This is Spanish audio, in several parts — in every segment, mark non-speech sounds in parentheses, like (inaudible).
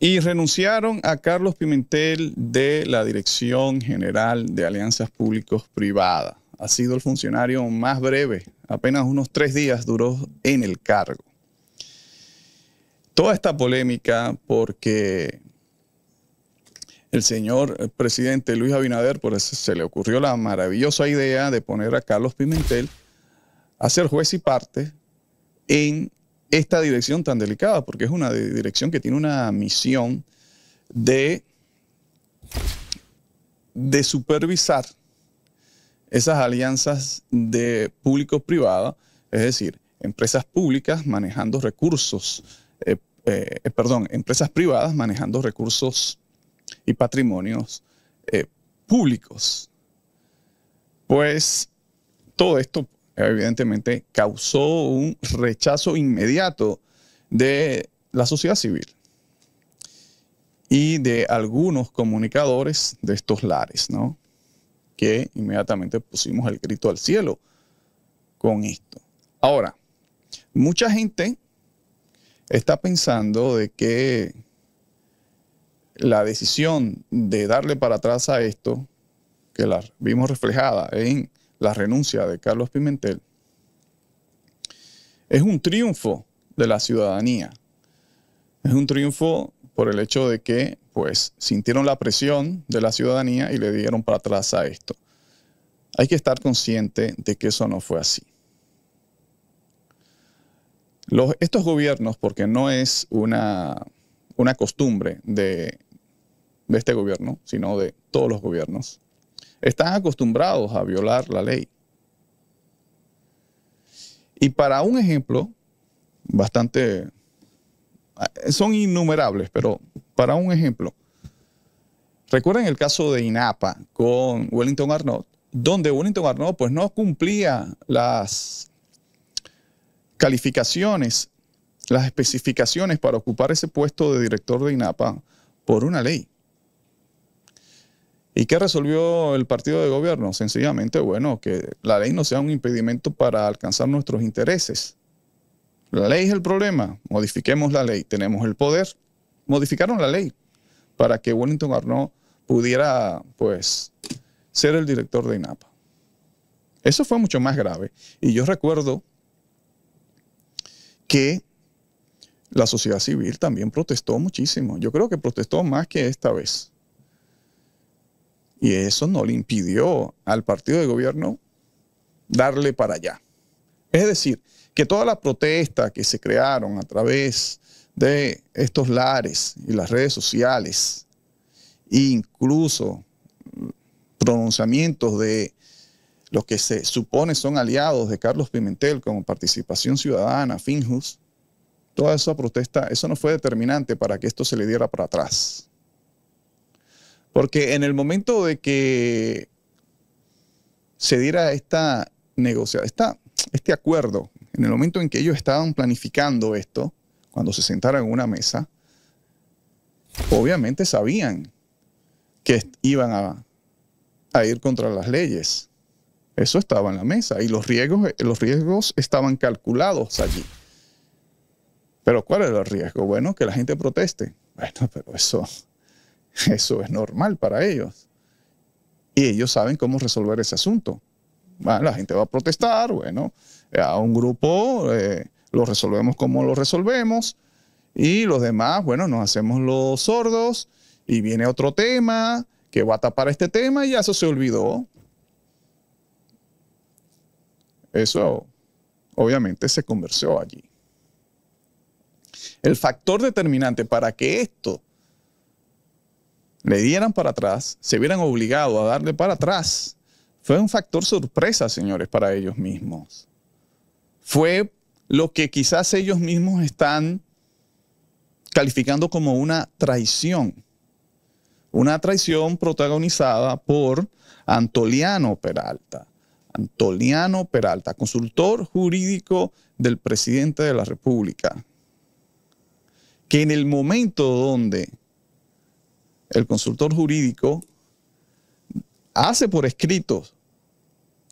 Y renunciaron a Carlos Pimentel de la Dirección General de Alianzas Públicos Privadas. Ha sido el funcionario más breve, apenas unos tres días duró en el cargo. Toda esta polémica porque el señor eh, presidente Luis Abinader por eso se le ocurrió la maravillosa idea de poner a Carlos Pimentel a ser juez y parte en esta dirección tan delicada, porque es una dirección que tiene una misión de, de supervisar esas alianzas de público privada es decir, empresas públicas manejando recursos, eh, eh, eh, perdón, empresas privadas manejando recursos y patrimonios públicos. Pues todo esto evidentemente causó un rechazo inmediato de la sociedad civil y de algunos comunicadores de estos lares, ¿no? Que inmediatamente pusimos el grito al cielo con esto. Ahora, mucha gente está pensando de que la decisión de darle para atrás a esto, que la vimos reflejada en la renuncia de Carlos Pimentel, es un triunfo de la ciudadanía. Es un triunfo por el hecho de que pues sintieron la presión de la ciudadanía y le dieron para atrás a esto. Hay que estar consciente de que eso no fue así. estos gobiernos, porque no es una, una costumbre de este gobierno, sino de todos los gobiernos, están acostumbrados a violar la ley. Y para un ejemplo, bastante, son innumerables, pero para un ejemplo, recuerden el caso de INAPA con Wellington Arnold, donde Wellington Arnott pues no cumplía las calificaciones, las especificaciones para ocupar ese puesto de director de INAPA por una ley. ¿Y qué resolvió el partido de gobierno? Sencillamente, bueno, que la ley no sea un impedimento para alcanzar nuestros intereses. La ley es el problema. Modifiquemos la ley. Tenemos el poder. Modificaron la ley para que Wellington Arnaud pudiera, pues, ser el director de INAPA. Eso fue mucho más grave. Y yo recuerdo que la sociedad civil también protestó muchísimo. Yo creo que protestó más que esta vez. Y eso no le impidió al partido de gobierno darle para allá. Es decir, que todas las protestas que se crearon a través de estos lares y las redes sociales, incluso pronunciamientos de los que se supone son aliados de Carlos Pimentel como Participación Ciudadana, Finjus, toda esa protesta, eso no fue determinante para que esto se le diera para atrás. Porque en el momento de que se diera esta este acuerdo, en el momento en que ellos estaban planificando esto, cuando se sentaron en una mesa, obviamente sabían que iban a, ir contra las leyes. Eso estaba en la mesa y los riesgos, los riesgos estaban calculados allí. Pero ¿cuál era el riesgo? Bueno, que la gente proteste. Bueno, pero eso, (laughs) Eso es normal para ellos. Y ellos saben cómo resolver ese asunto. Ah, la gente va a protestar, bueno, eh, a un grupo eh, lo resolvemos como lo resolvemos y los demás, bueno, nos hacemos los sordos y viene otro tema que va a tapar este tema y ya eso se olvidó. Eso obviamente se conversó allí. El factor determinante para que esto le dieran para atrás, se vieran obligados a darle para atrás, fue un factor sorpresa, señores, para ellos mismos. Fue lo que quizás ellos mismos están calificando como una traición. Una traición protagonizada por Antoliano Peralta. Antoliano Peralta, consultor jurídico del presidente de la República, que en el momento donde el consultor jurídico hace por escrito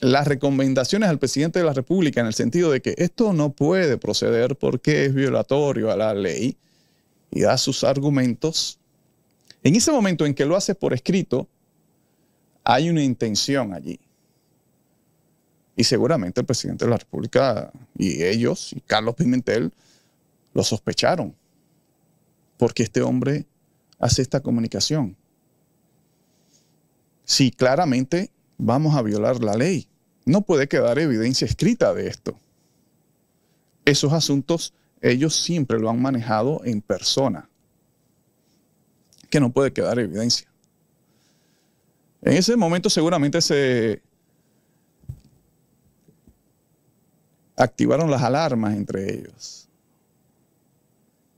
las recomendaciones al presidente de la República en el sentido de que esto no puede proceder porque es violatorio a la ley y da sus argumentos, en ese momento en que lo hace por escrito, hay una intención allí. Y seguramente el presidente de la República y ellos, y Carlos Pimentel, lo sospecharon, porque este hombre hace esta comunicación? Si claramente vamos a violar la ley, no puede quedar evidencia escrita de esto. Esos asuntos ellos siempre lo han manejado en persona, que no puede quedar evidencia. En ese momento seguramente se activaron las alarmas entre ellos.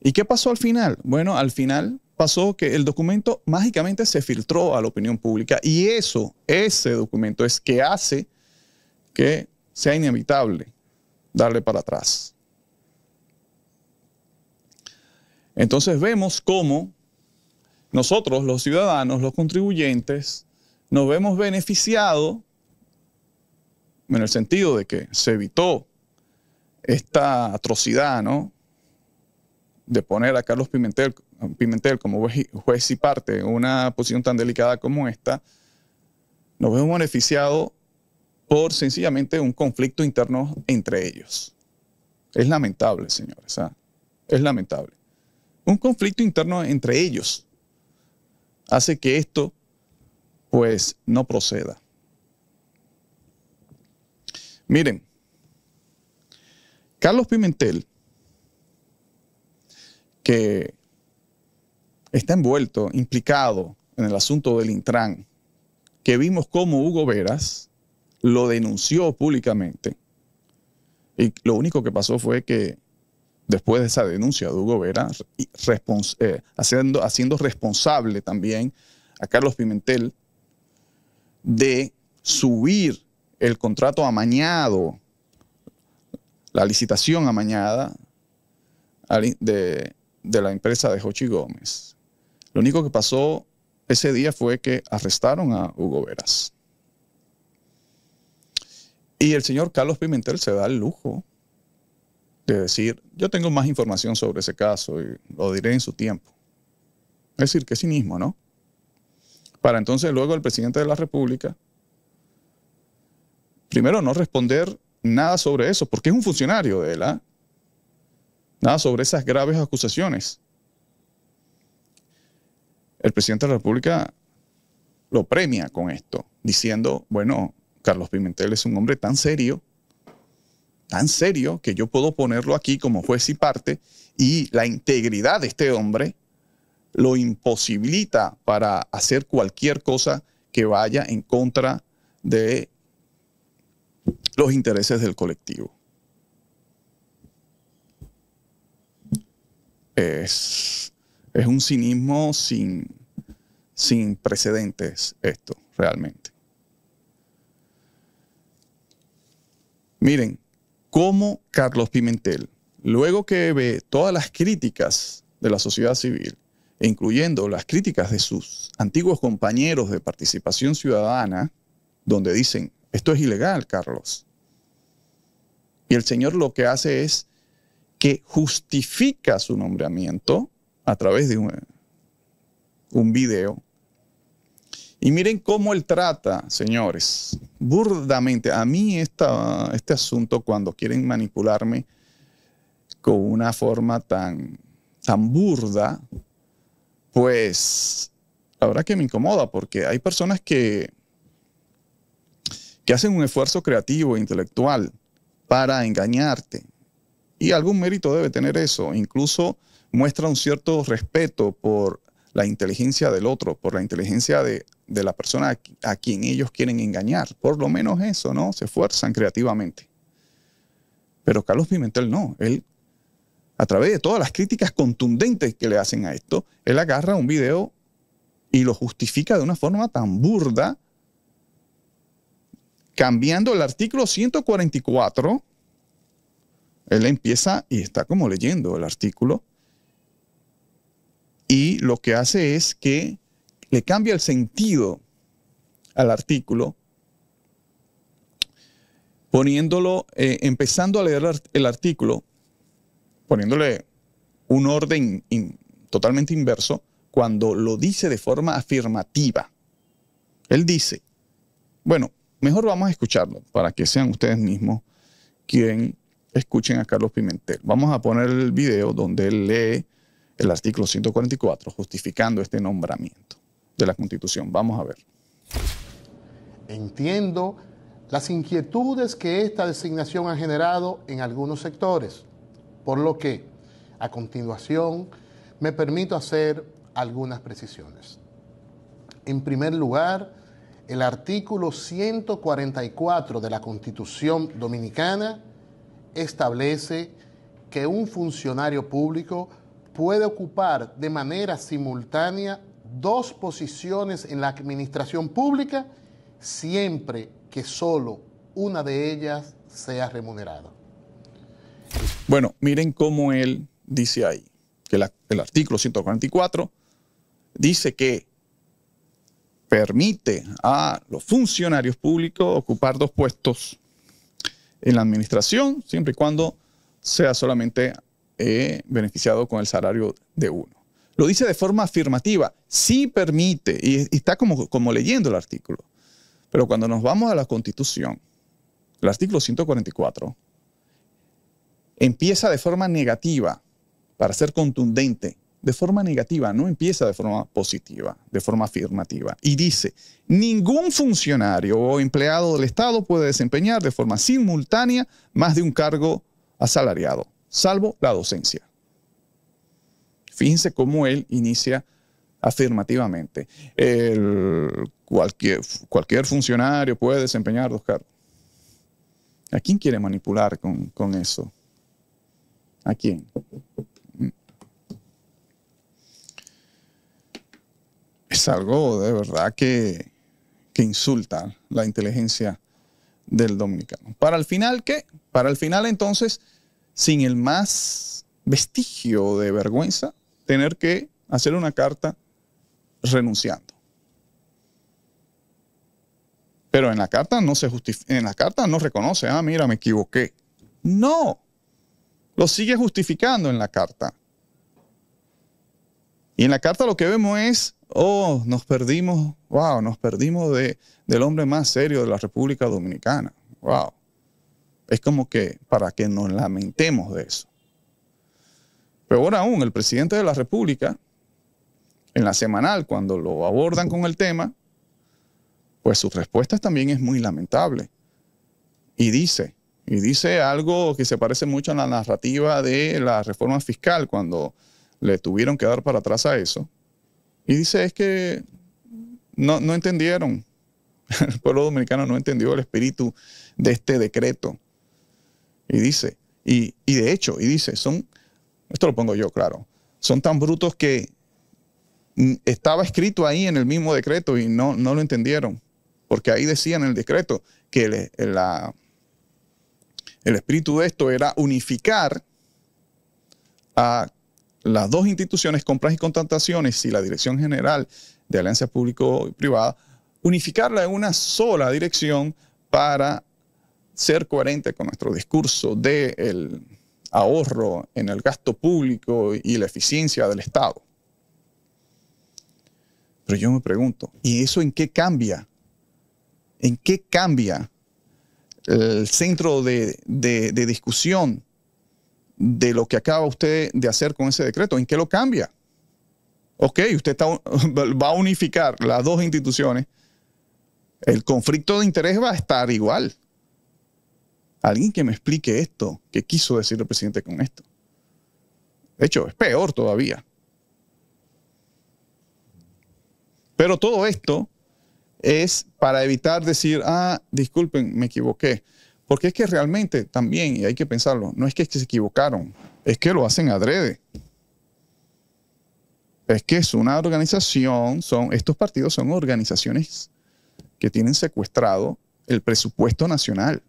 ¿Y qué pasó al final? Bueno, al final pasó que el documento mágicamente se filtró a la opinión pública y eso, ese documento es que hace que sea inevitable darle para atrás. Entonces vemos cómo nosotros, los ciudadanos, los contribuyentes, nos vemos beneficiados en el sentido de que se evitó esta atrocidad, ¿no? De poner a Carlos Pimentel Pimentel como juez, y parte en una posición tan delicada como esta, nos vemos beneficiados por sencillamente un conflicto interno entre ellos. Es lamentable, señores. ¿ah? Es lamentable. Un conflicto interno entre ellos hace que esto pues no proceda. Miren, Carlos Pimentel, que está envuelto, implicado en el asunto del Intran, que vimos cómo Hugo Veras lo denunció públicamente. Y lo único que pasó fue que después de esa denuncia de Hugo Veras, eh, haciendo, haciendo responsable también a Carlos Pimentel de subir el contrato amañado, la licitación amañada de, de la empresa de Jochi Gómez. Lo único que pasó ese día fue que arrestaron a Hugo Veras. Y el señor Carlos Pimentel se da el lujo de decir, yo tengo más información sobre ese caso y lo diré en su tiempo. Es decir, que cinismo, ¿no? Para entonces luego el presidente de la República, primero no responder nada sobre eso, porque es un funcionario de él, ¿ah? nada sobre esas graves acusaciones el presidente de la República lo premia con esto, diciendo, bueno, Carlos Pimentel es un hombre tan serio, tan serio, que yo puedo ponerlo aquí como juez y parte, y la integridad de este hombre lo imposibilita para hacer cualquier cosa que vaya en contra de los intereses del colectivo. Es es un cinismo sin, sin precedentes esto, realmente. Miren, cómo Carlos Pimentel, luego que ve todas las críticas de la sociedad civil, incluyendo las críticas de sus antiguos compañeros de participación ciudadana, donde dicen, esto es ilegal, Carlos. Y el señor lo que hace es que justifica su nombramiento a través de un, video. Y miren cómo él trata, señores, burdamente. A mí esta, este asunto, cuando quieren manipularme con una forma tan, tan burda, pues la verdad que me incomoda porque hay personas que, que hacen un esfuerzo creativo e intelectual para engañarte. Y algún mérito debe tener eso. Incluso muestra un cierto respeto por la inteligencia del otro, por la inteligencia de, la persona a, a, quien ellos quieren engañar. Por lo menos eso, ¿no? Se esfuerzan creativamente. Pero Carlos Pimentel no. Él, a través de todas las críticas contundentes que le hacen a esto, él agarra un video y lo justifica de una forma tan burda, cambiando el artículo 144. Él empieza y está como leyendo el artículo y lo que hace es que le cambia el sentido al artículo, poniéndolo, eh, empezando a leer el artículo, poniéndole un orden totalmente inverso, cuando lo dice de forma afirmativa. Él dice, bueno, mejor vamos a escucharlo para que sean ustedes mismos quien escuchen a Carlos Pimentel. Vamos a poner el video donde él lee el artículo 144 justificando este nombramiento de la Constitución. Vamos a ver. Entiendo las inquietudes que esta designación ha generado en algunos sectores, por lo que a continuación me permito hacer algunas precisiones. En primer lugar, el artículo 144 de la Constitución Dominicana establece que un funcionario público puede ocupar de manera simultánea dos posiciones en la administración pública siempre que solo una de ellas sea remunerada. Bueno, miren cómo él dice ahí, que el artículo 144 dice que permite a los funcionarios públicos ocupar dos puestos en la administración, siempre y cuando sea solamente He beneficiado con el salario de uno. Lo dice de forma afirmativa, sí permite, y, está como, como leyendo el artículo. Pero cuando nos vamos a la Constitución, el artículo 144 empieza de forma negativa, para ser contundente, de forma negativa, no empieza de forma positiva, de forma afirmativa. Y dice, ningún funcionario o empleado del Estado puede desempeñar de forma simultánea más de un cargo asalariado salvo la docencia. Fíjense cómo él inicia afirmativamente. El, cualquier, cualquier, funcionario puede desempeñar dos cargos. ¿A quién quiere manipular con, eso? ¿A quién? Es algo de verdad que, que insulta la inteligencia del dominicano. Para el final, ¿qué? Para el final entonces sin el más vestigio de vergüenza, tener que hacer una carta renunciando. Pero en la carta no se justifica, en la carta no reconoce, ah, mira, me equivoqué. No, lo sigue justificando en la carta. Y en la carta lo que vemos es, oh, nos perdimos, wow, nos perdimos de, del hombre más serio de la República Dominicana, wow. Es como que para que nos lamentemos de eso. Peor aún, el presidente de la República, en la semanal, cuando lo abordan con el tema, pues su respuesta también es muy lamentable. Y dice, y dice algo que se parece mucho a la narrativa de la reforma fiscal, cuando le tuvieron que dar para atrás a eso. Y dice, es que no, no entendieron, (laughs) el pueblo dominicano no entendió el espíritu de este decreto. Y dice, y, de hecho, y dice, son, esto lo pongo yo, claro, son tan brutos que estaba escrito ahí en el mismo decreto y no, no lo entendieron, porque ahí decía en el decreto que el, el espíritu de esto era unificar a las dos instituciones, compras y contrataciones, y la Dirección General de Alianza Público y Privada, unificarla en una sola dirección para ser coherente con nuestro discurso del ahorro en el gasto público y la eficiencia del Estado. Pero yo me pregunto, ¿y eso en qué cambia? ¿En qué cambia el centro de, discusión de lo que acaba usted de hacer con ese decreto? ¿En qué lo cambia? Ok, usted (laughs) va a unificar las dos instituciones. El conflicto de interés va a estar igual. Alguien que me explique esto, qué quiso decir el presidente con esto. De hecho, es peor todavía. Pero todo esto es para evitar decir, ah, disculpen, me equivoqué. Porque es que realmente también, y hay que pensarlo, no es que se equivocaron, es que lo hacen adrede. Es que es una organización, son, estos partidos son organizaciones que tienen secuestrado el presupuesto nacional.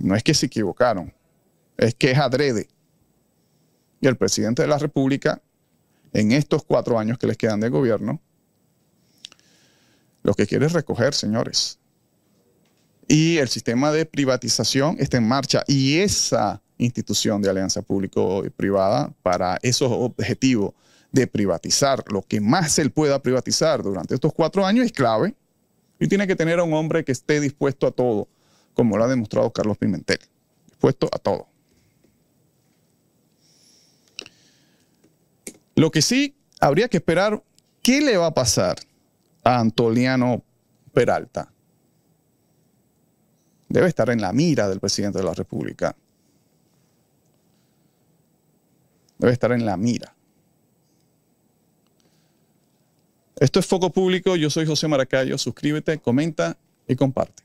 No es que se equivocaron, es que es adrede. Y el presidente de la República, en estos cuatro años que les quedan de gobierno, lo que quiere es recoger, señores. Y el sistema de privatización está en marcha y esa institución de alianza público y privada para esos objetivos de privatizar lo que más se pueda privatizar durante estos cuatro años es clave y tiene que tener a un hombre que esté dispuesto a todo como lo ha demostrado Carlos Pimentel, dispuesto a todo. Lo que sí habría que esperar, ¿qué le va a pasar a Antoliano Peralta? Debe estar en la mira del presidente de la República. Debe estar en la mira. Esto es Foco Público. Yo soy José Maracayo. Suscríbete, comenta y comparte.